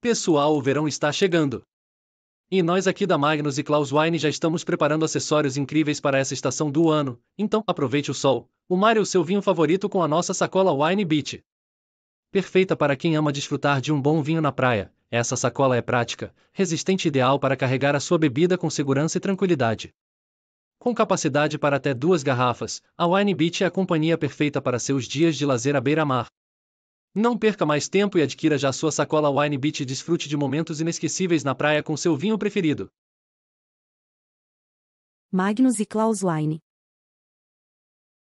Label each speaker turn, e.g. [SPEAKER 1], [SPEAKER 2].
[SPEAKER 1] Pessoal, o verão está chegando. E nós aqui da Magnus e Klaus Wine já estamos preparando acessórios incríveis para essa estação do ano, então aproveite o sol, o mar e o seu vinho favorito com a nossa sacola Wine Beach. Perfeita para quem ama desfrutar de um bom vinho na praia, essa sacola é prática, resistente e ideal para carregar a sua bebida com segurança e tranquilidade. Com capacidade para até duas garrafas, a Wine Beach é a companhia perfeita para seus dias de lazer à beira-mar. Não perca mais tempo e adquira já sua sacola Wine Beach e desfrute de momentos inesquecíveis na praia com seu vinho preferido.
[SPEAKER 2] Magnus e Klaus Wine